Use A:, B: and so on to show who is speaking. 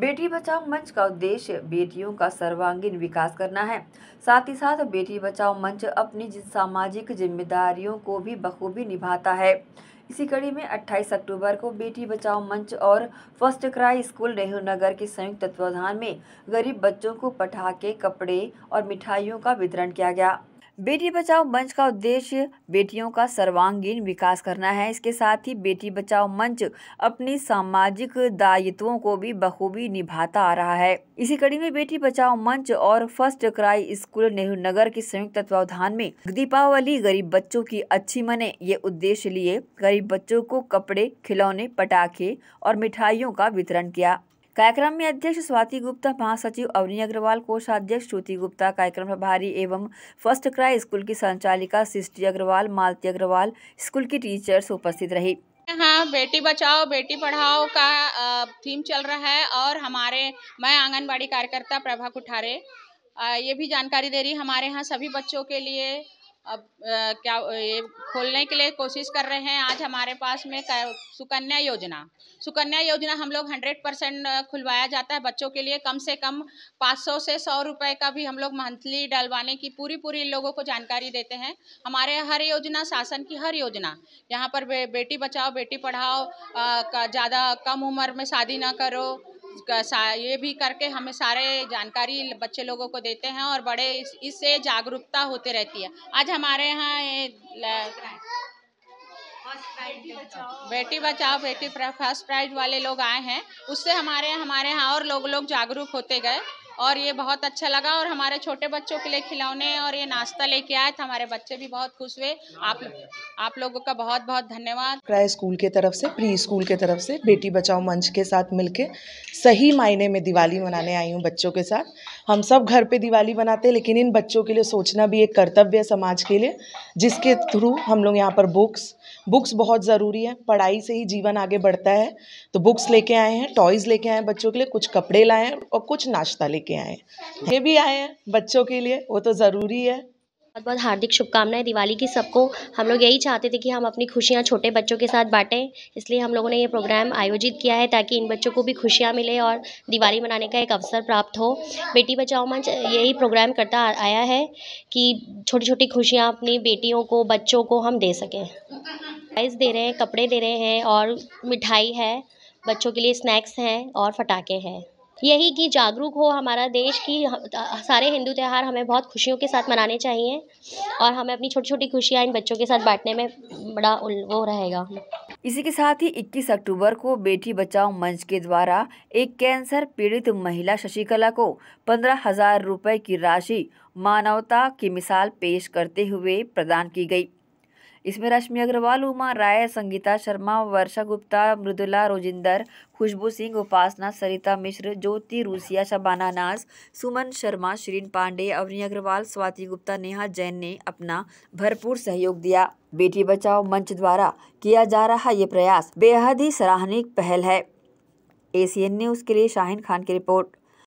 A: बेटी बचाओ मंच का उद्देश्य बेटियों का सर्वांगीण विकास करना है साथ ही साथ बेटी बचाओ मंच अपनी सामाजिक जिम्मेदारियों को भी बखूबी निभाता है इसी कड़ी में 28 अक्टूबर को बेटी बचाओ मंच और First Cry school Nehru Nagar के संयुक्त तत्वाधान में गरीब बच्चों को पटाखे कपड़े और मिठाइयों का वितरण किया गया बेटी बचाओ मंच का उद्देश्य बेटियों का सर्वांगीण विकास करना है इसके साथ ही बेटी बचाओ मंच अपनी सामाजिक दायित्वों को भी बखूबी निभाता आ रहा है इसी कड़ी में बेटी बचाओ मंच और First Cry school Nehru Nagar के संयुक्त तत्वावधान में दीपावली गरीब बच्चों की अच्छी मने ये उद्देश्य लिए गरीब बच्चों को कपड़े खिलौने पटाखे और मिठाइयों का वितरण किया कार्यक्रम में अध्यक्ष स्वाति गुप्ता महासचिव अवनी अग्रवाल कोषाध्यक्ष श्रुति गुप्ता कार्यक्रम प्रभारी एवं फर्स्ट क्राई स्कूल की संचालिका सृष्टि अग्रवाल मालती अग्रवाल स्कूल की टीचर्स उपस्थित रही
B: हाँ बेटी बचाओ बेटी पढ़ाओ का थीम चल रहा है और हमारे मैं आंगनबाड़ी कार्यकर्ता प्रभा कुठारे ये भी जानकारी दे रही हमारे यहाँ सभी बच्चों के लिए अब क्या ये खोलने के लिए कोशिश कर रहे हैं आज हमारे पास में सुकन्या योजना सुकन्या योजना हम लोग हंड्रेड परसेंट खुलवाया जाता है बच्चों के लिए कम से कम पाँच सौ से सौ रुपए का भी हम लोग मंथली डलवाने की पूरी पूरी लोगों को जानकारी देते हैं हमारे हर योजना शासन की हर योजना यहाँ पर बे, बेटी बचाओ बेटी पढ़ाओ ज़्यादा कम उम्र में शादी ना करो ये भी करके हमें सारे जानकारी बच्चे लोगों को देते हैं और बड़े इससे जागरूकता होते रहती है आज हमारे यहाँ बेटी बचाओ बेटी फर्स्ट प्राइज वाले लोग आए हैं उससे हमारे हमारे यहाँ और लोग लोग जागरूक होते गए और ये बहुत अच्छा लगा और हमारे छोटे बच्चों के लिए खिलौने और ये नाश्ता लेके आए थे हमारे बच्चे भी बहुत खुश हुए आप आप लोगों का बहुत बहुत धन्यवाद
C: प्राय स्कूल के तरफ से प्री स्कूल के तरफ से बेटी बचाओ मंच के साथ मिलके सही मायने में दिवाली मनाने आई हूँ बच्चों के साथ हम सब घर पे दिवाली बनाते हैं लेकिन इन बच्चों के लिए सोचना भी एक कर्तव्य है समाज के लिए जिसके थ्रू हम लोग यहाँ पर बुक्स बुक्स बहुत ज़रूरी है पढ़ाई से ही जीवन आगे बढ़ता है तो बुक्स लेके आए हैं टॉयज़ लेके आए हैं बच्चों के लिए कुछ कपड़े लाए हैं और कुछ नाश्ता लेके आए हैं
D: ये भी आए हैं बच्चों के लिए वो तो ज़रूरी है बहुत बहुत हार्दिक शुभकामनाएं दिवाली की सबको हम लोग यही चाहते थे कि हम अपनी खुशियाँ छोटे बच्चों के साथ बांटें इसलिए हम लोगों ने ये प्रोग्राम आयोजित किया है ताकि इन बच्चों को भी खुशियाँ मिले और दिवाली मनाने का एक अवसर प्राप्त हो बेटी बचाओ मंच यही प्रोग्राम करता आया है कि छोटी छोटी खुशियाँ अपनी बेटियों को बच्चों को हम दे सकें प्राइज़ दे रहे हैं कपड़े दे रहे हैं और मिठाई है बच्चों के लिए स्नैक्स हैं और फटाखे हैं यही कि जागरूक हो हमारा देश कि सारे हिंदू त्यौहार हमें बहुत खुशियों के साथ मनाने चाहिए और हमें अपनी छोटी छोटी खुशियाँ इन बच्चों के साथ बांटने में बड़ा वो रहेगा
A: इसी के साथ ही 21 अक्टूबर को बेटी बचाओ मंच के द्वारा एक कैंसर पीड़ित महिला शशिकला को पंद्रह हजार रुपये की राशि मानवता की मिसाल पेश करते हुए प्रदान की गई इसमें रश्मि अग्रवाल उमा राय संगीता शर्मा वर्षा गुप्ता मृदुला रोजिंदर खुशबू सिंह उपासना सरिता मिश्र ज्योति रूसिया शबाना नाज सुमन शर्मा श्रीन पांडे अवनी अग्रवाल स्वाति गुप्ता नेहा जैन ने अपना भरपूर सहयोग दिया बेटी बचाओ मंच द्वारा किया जा रहा ये प्रयास बेहद ही सराहनीय पहल है एसीएन न्यूज़ के लिए शाहिन खान की रिपोर्ट